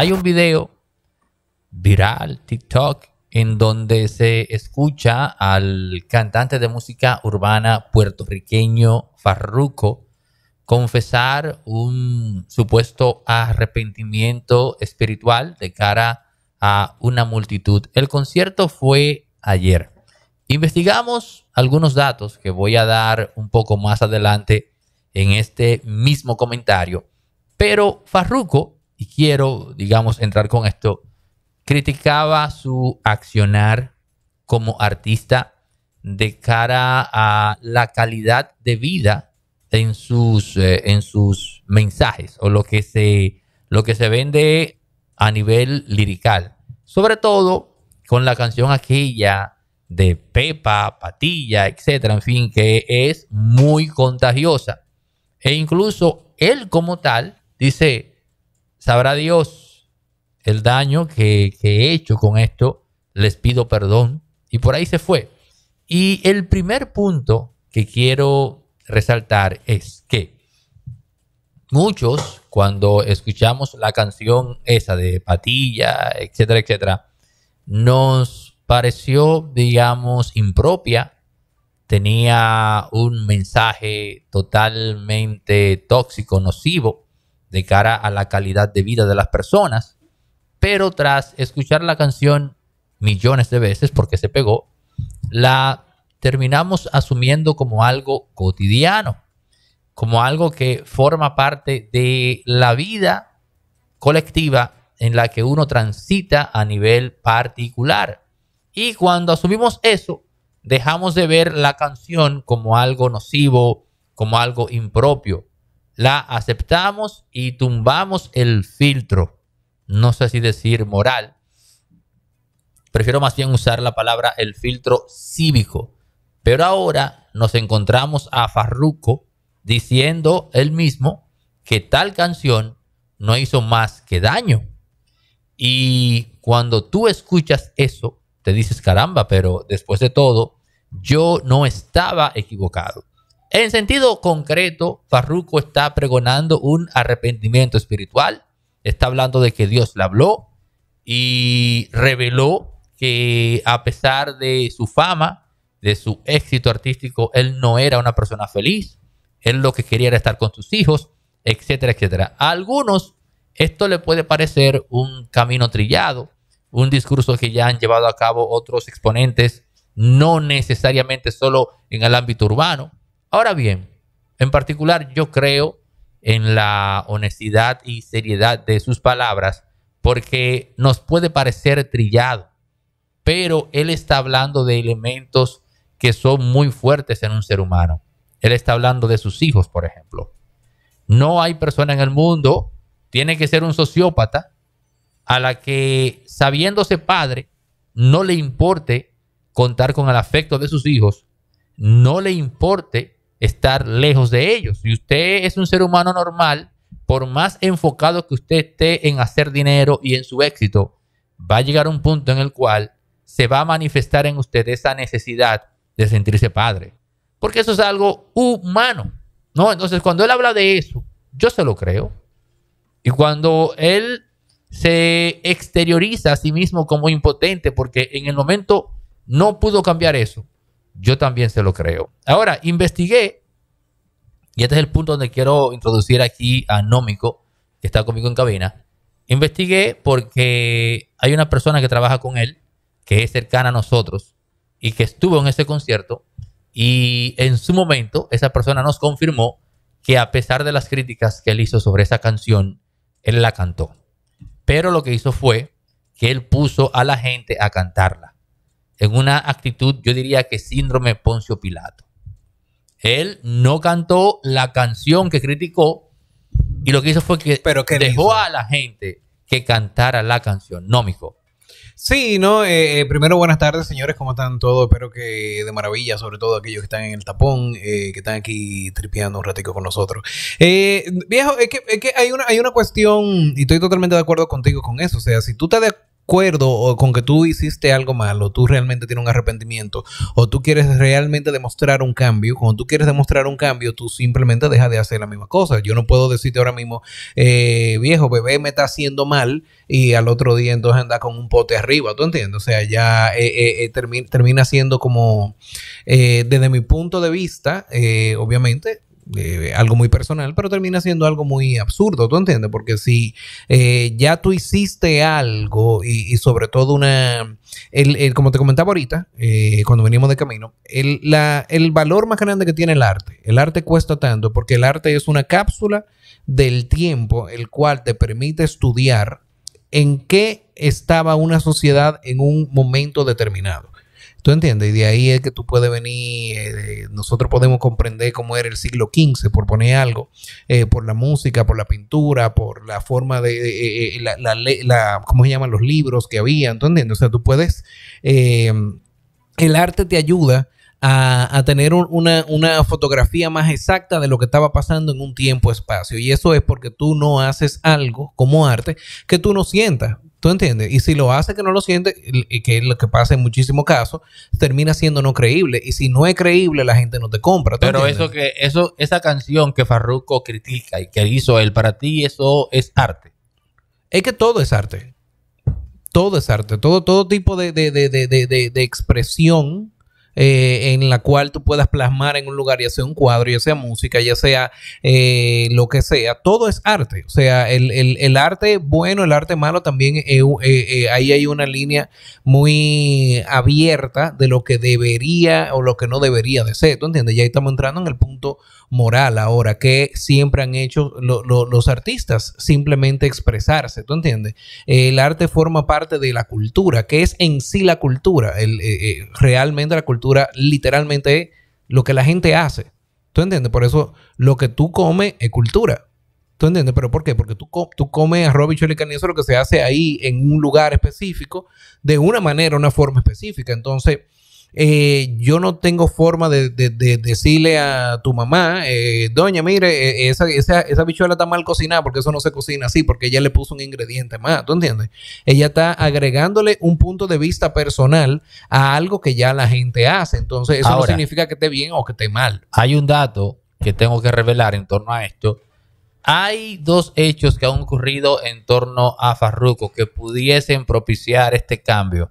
Hay un video viral, TikTok, en donde se escucha al cantante de música urbana puertorriqueño Farruco confesar un supuesto arrepentimiento espiritual de cara a una multitud. El concierto fue ayer. Investigamos algunos datos que voy a dar un poco más adelante en este mismo comentario, pero Farruco y quiero, digamos, entrar con esto, criticaba su accionar como artista de cara a la calidad de vida en sus, eh, en sus mensajes o lo que, se, lo que se vende a nivel lirical. Sobre todo con la canción aquella de Pepa, Patilla, etcétera, en fin, que es muy contagiosa. E incluso él como tal dice, sabrá Dios el daño que, he hecho con esto, les pido perdón. Y por ahí se fue. Y el primer punto que quiero resaltar es que muchos, cuando escuchamos la canción esa de Patilla, etcétera, etcétera, nos pareció, digamos, impropia, tenía un mensaje totalmente tóxico, nocivo, de cara a la calidad de vida de las personas, pero tras escuchar la canción millones de veces porque se pegó, la terminamos asumiendo como algo cotidiano, como algo que forma parte de la vida colectiva en la que uno transita a nivel particular. Y cuando asumimos eso, dejamos de ver la canción como algo nocivo, como algo impropio, la aceptamos y tumbamos el filtro, no sé si decir moral, prefiero más bien usar la palabra el filtro cívico. Pero ahora nos encontramos a Farruco diciendo él mismo que tal canción no hizo más que daño. Y cuando tú escuchas eso, te dices, caramba, pero después de todo, yo no estaba equivocado. En sentido concreto, Farruco está pregonando un arrepentimiento espiritual. Está hablando de que Dios le habló y reveló que a pesar de su fama, de su éxito artístico, él no era una persona feliz. Él lo que quería era estar con sus hijos, etcétera, etcétera. A algunos esto le puede parecer un camino trillado, un discurso que ya han llevado a cabo otros exponentes, no necesariamente solo en el ámbito urbano, Ahora bien, en particular yo creo en la honestidad y seriedad de sus palabras porque nos puede parecer trillado, pero él está hablando de elementos que son muy fuertes en un ser humano. Él está hablando de sus hijos, por ejemplo. No hay persona en el mundo, tiene que ser un sociópata, a la que sabiéndose padre, no le importe contar con el afecto de sus hijos, no le importe estar lejos de ellos. Si usted es un ser humano normal, por más enfocado que usted esté en hacer dinero y en su éxito, va a llegar un punto en el cual se va a manifestar en usted esa necesidad de sentirse padre. Porque eso es algo humano. ¿no? Entonces, cuando él habla de eso, yo se lo creo. Y cuando él se exterioriza a sí mismo como impotente porque en el momento no pudo cambiar eso, yo también se lo creo. Ahora, investigué, y este es el punto donde quiero introducir aquí a Nómico, que está conmigo en cabina. Investigué porque hay una persona que trabaja con él, que es cercana a nosotros, y que estuvo en ese concierto, y en su momento esa persona nos confirmó que a pesar de las críticas que él hizo sobre esa canción, él la cantó. Pero lo que hizo fue que él puso a la gente a cantarla en una actitud, yo diría que síndrome Poncio Pilato. Él no cantó la canción que criticó y lo que hizo fue que dejó a la gente que cantara la canción. No, mijo. Sí, no, eh, eh, primero buenas tardes, señores, ¿cómo están todos? Espero que de maravilla, sobre todo aquellos que están en el tapón, eh, que están aquí tripeando un ratico con nosotros. viejo, es que, es que, hay, una, hay una cuestión, y estoy totalmente de acuerdo contigo con eso, o sea, si tú te de, acuerdo o con que tú hiciste algo malo, tú realmente tienes un arrepentimiento o tú quieres realmente demostrar un cambio, cuando tú quieres demostrar un cambio, tú simplemente dejas de hacer la misma cosa. Yo no puedo decirte ahora mismo, eh, viejo, bebé me está haciendo mal y al otro día entonces anda con un pote arriba, ¿tú entiendes? O sea, ya eh, eh, termina, termina siendo como, desde mi punto de vista, obviamente, eh, algo muy personal, pero termina siendo algo muy absurdo, ¿tú entiendes? Porque si eh, ya tú hiciste algo y, sobre todo una, como te comentaba ahorita, eh, cuando venimos de camino, el valor más grande que tiene el arte, el arte cuesta tanto porque el arte es una cápsula del tiempo, el cual te permite estudiar en qué estaba una sociedad en un momento determinado. ¿Tú entiendes? Y de ahí es que tú puedes venir, eh, nosotros podemos comprender cómo era el siglo XV, por poner algo, eh, por la música, por la pintura, por la forma de, eh, la, ¿cómo se llaman? Los libros que había, ¿tú entiendes? O sea, tú puedes, el arte te ayuda. A, tener una, una, fotografía más exacta de lo que estaba pasando en un tiempo-espacio. Y eso es porque tú no haces algo como arte que tú no sientas. ¿Tú entiendes? Y si lo hace que no lo siente, y que es lo que pasa en muchísimos casos, termina siendo no creíble. Y si no es creíble, la gente no te compra. Pero eso que, eso, esa canción que Farruko critica y que hizo él para ti, eso es arte. Es que todo es arte. Todo es arte. Todo, todo tipo de, de, de, de expresión eh, en la cual tú puedas plasmar en un lugar, ya sea un cuadro, ya sea música, ya sea eh, lo que sea. Todo es arte. O sea, el, arte bueno, el arte malo también, eh, ahí hay una línea muy abierta de lo que debería o lo que no debería de ser. ¿Tú entiendes? Ya estamos entrando en el punto moral ahora que siempre han hecho los artistas, simplemente expresarse, ¿tú entiendes? El arte forma parte de la cultura, que es en sí la cultura, el, eh, eh, realmente la cultura literalmente es lo que la gente hace, ¿tú entiendes? Por eso lo que tú comes es cultura. ¿Tú entiendes? ¿Pero por qué? Porque tú, tú comes arroz, y carne, eso es lo que se hace ahí en un lugar específico, de una manera, una forma específica. Entonces, eh, yo no tengo forma de, decirle a tu mamá, eh, doña, mire, eh, esa, esa, bichuela está mal cocinada porque eso no se cocina así, porque ella le puso un ingrediente más, ¿tú entiendes? Ella está agregándole un punto de vista personal a algo que ya la gente hace, entonces eso no significa que esté bien o que esté mal. Hay un dato que tengo que revelar en torno a esto. Hay dos hechos que han ocurrido en torno a Farruko que pudiesen propiciar este cambio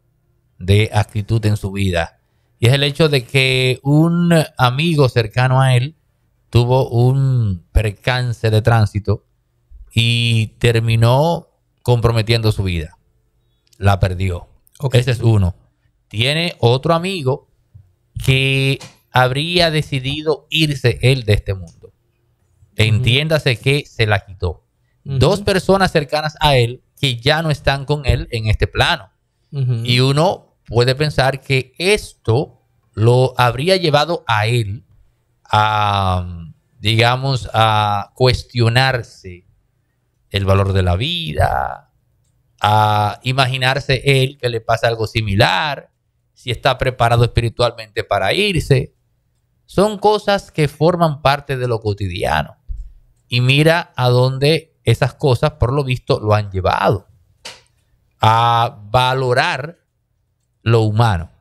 de actitud en su vida. Y es el hecho de que un amigo cercano a él tuvo un percance de tránsito y terminó comprometiendo su vida. La perdió. Ese es uno. Tiene otro amigo que habría decidido irse él de este mundo. Entiéndase que se la quitó. Dos personas cercanas a él que ya no están con él en este plano. Y uno puede pensar que esto lo habría llevado a él a, digamos, a cuestionarse el valor de la vida, a imaginarse él que le pasa algo similar, si está preparado espiritualmente para irse. Son cosas que forman parte de lo cotidiano. Y mira a dónde esas cosas, por lo visto, lo han llevado. A valorar lo humano.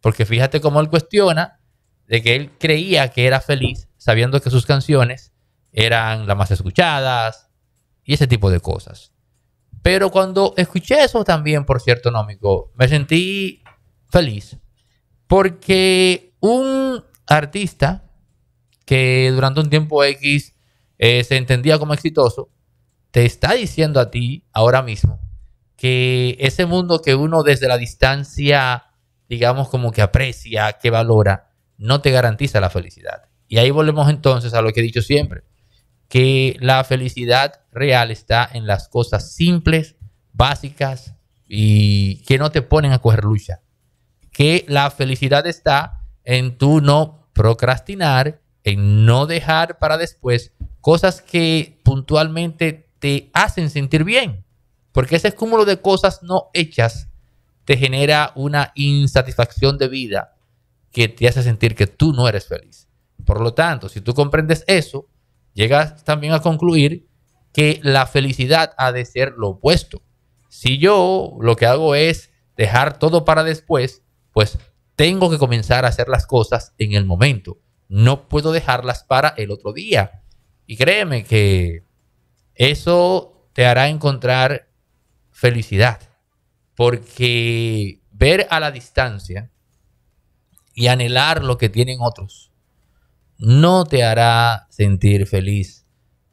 Porque fíjate cómo él cuestiona de que él creía que era feliz sabiendo que sus canciones eran las más escuchadas y ese tipo de cosas. Pero cuando escuché eso también, por cierto, Nómico, me sentí feliz. Porque un artista que durante un tiempo X eh, se entendía como exitoso, te está diciendo a ti ahora mismo que ese mundo que uno desde la distancia, digamos, como que aprecia, que valora, no te garantiza la felicidad. Y ahí volvemos entonces a lo que he dicho siempre, que la felicidad real está en las cosas simples, básicas y que no te ponen a coger lucha. Que la felicidad está en tu no procrastinar, en no dejar para después cosas que puntualmente te hacen sentir bien. Porque ese cúmulo de cosas no hechas te genera una insatisfacción de vida que te hace sentir que tú no eres feliz. Por lo tanto, si tú comprendes eso, llegas también a concluir que la felicidad ha de ser lo opuesto. Si yo lo que hago es dejar todo para después, pues tengo que comenzar a hacer las cosas en el momento. No puedo dejarlas para el otro día. Y créeme que eso te hará encontrar felicidad, porque ver a la distancia y anhelar lo que tienen otros no te hará sentir feliz,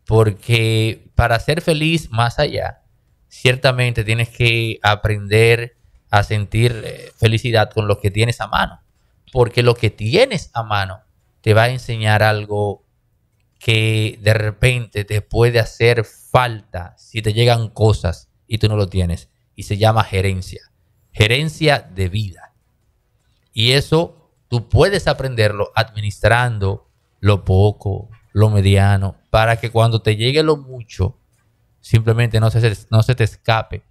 porque para ser feliz más allá, ciertamente tienes que aprender a sentir eh, felicidad con lo que tienes a mano, porque lo que tienes a mano te va a enseñar algo que de repente te puede hacer falta si te llegan cosas y tú no lo tienes. Y se llama gerencia. Gerencia de vida. Y eso tú puedes aprenderlo administrando lo poco, lo mediano, para que cuando te llegue lo mucho, simplemente no se, no se te escape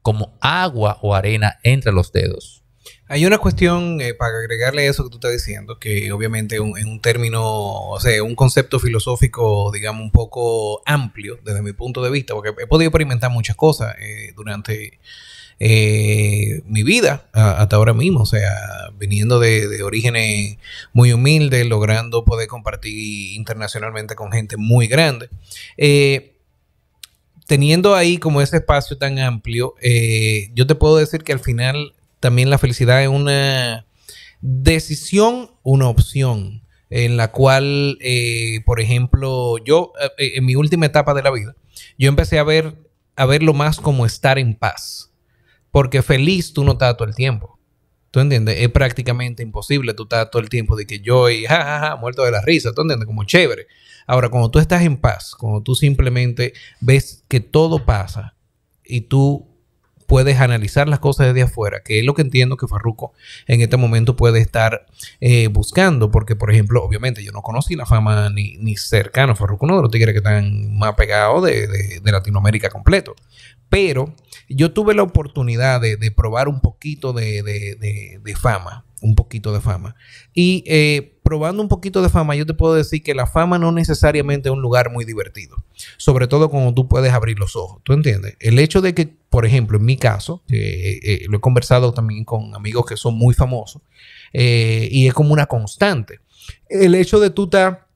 como agua o arena entre los dedos. Hay una cuestión, eh, para agregarle eso que tú estás diciendo, que obviamente es un término, o sea, un concepto filosófico, digamos, un poco amplio desde mi punto de vista, porque he podido experimentar muchas cosas eh, durante eh, mi vida hasta ahora mismo, o sea, viniendo de, de, orígenes muy humildes, logrando poder compartir internacionalmente con gente muy grande. Teniendo ahí como ese espacio tan amplio, yo te puedo decir que al final también la felicidad es una decisión, una opción, en la cual, eh, por ejemplo, yo, eh, eh, en mi última etapa de la vida, yo empecé a ver a verlo más como estar en paz. Porque feliz tú no estás todo el tiempo. ¿Tú entiendes? Es prácticamente imposible tú estás todo el tiempo de que yo y jajaja, ja, ja, muerto de la risa, ¿tú entiendes? Como chévere. Ahora, cuando tú estás en paz, cuando tú simplemente ves que todo pasa y tú puedes analizar las cosas desde afuera, que es lo que entiendo que Farruko en este momento puede estar eh, buscando, porque por ejemplo, obviamente yo no conocí la fama ni, cercano, Farruko no de los tigres que están más pegados de, Latinoamérica completo, pero yo tuve la oportunidad de, probar un poquito de, de fama un poquito de fama. Y eh, probando un poquito de fama, yo te puedo decir que la fama no necesariamente es un lugar muy divertido, sobre todo cuando tú puedes abrir los ojos, ¿tú entiendes? El hecho de que, por ejemplo, en mi caso, eh, eh, lo he conversado también con amigos que son muy famosos, y es como una constante. El hecho de tú estar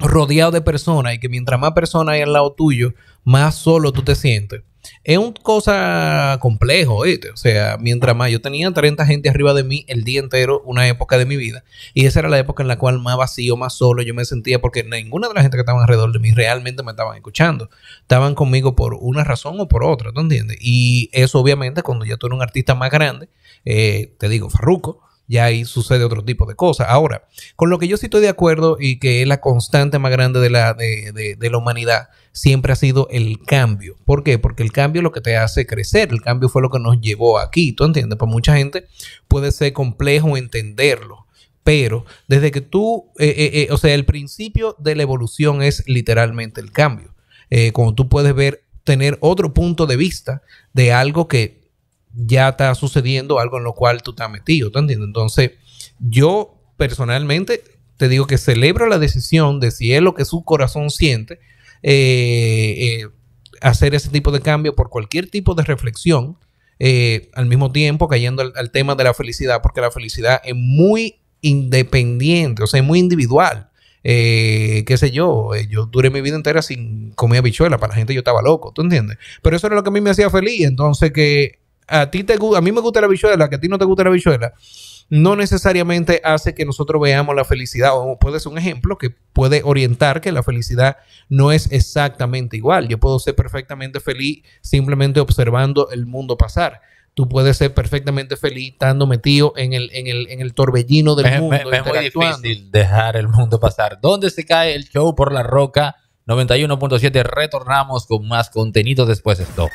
rodeado de personas y que mientras más personas hay al lado tuyo, más solo tú te sientes es una cosa complejo, ¿viste? O sea, mientras más yo tenía 30 gente arriba de mí el día entero, una época de mi vida, y esa era la época en la cual más vacío, más solo yo me sentía porque ninguna de la gente que estaba alrededor de mí realmente me estaban escuchando. Estaban conmigo por una razón o por otra, ¿tú entiendes? Y eso obviamente cuando ya tú eres un artista más grande, eh, te digo, Farruco, ya ahí sucede otro tipo de cosas. Ahora, con lo que yo sí estoy de acuerdo y que es la constante más grande de la, de, la humanidad, siempre ha sido el cambio. ¿Por qué? Porque el cambio es lo que te hace crecer, el cambio fue lo que nos llevó aquí, ¿tú entiendes? Para pues mucha gente puede ser complejo entenderlo. Pero desde que tú, eh, eh, eh, o sea, el principio de la evolución es literalmente el cambio. Como tú puedes ver, tener otro punto de vista de algo que ya está sucediendo algo en lo cual tú estás metido, ¿tú entiendes? Entonces, yo personalmente te digo que celebro la decisión de si es lo que su corazón siente, eh, eh, hacer ese tipo de cambio por cualquier tipo de reflexión, eh, al mismo tiempo cayendo al, tema de la felicidad, porque la felicidad es muy independiente, o sea, es muy individual. qué sé yo, yo duré mi vida entera sin comer bichuela. para la gente yo estaba loco, ¿tú entiendes? Pero eso era lo que a mí me hacía feliz, entonces que a ti te a mí me gusta la bichuela, que a ti no te gusta la bichuela, no necesariamente hace que nosotros veamos la felicidad. O puede ser un ejemplo que puede orientar que la felicidad no es exactamente igual. Yo puedo ser perfectamente feliz simplemente observando el mundo pasar. Tú puedes ser perfectamente feliz estando metido en el, torbellino del mundo. es muy difícil dejar el mundo pasar. ¿Dónde se cae el show por la roca? 91.7. Retornamos con más contenido después de esto.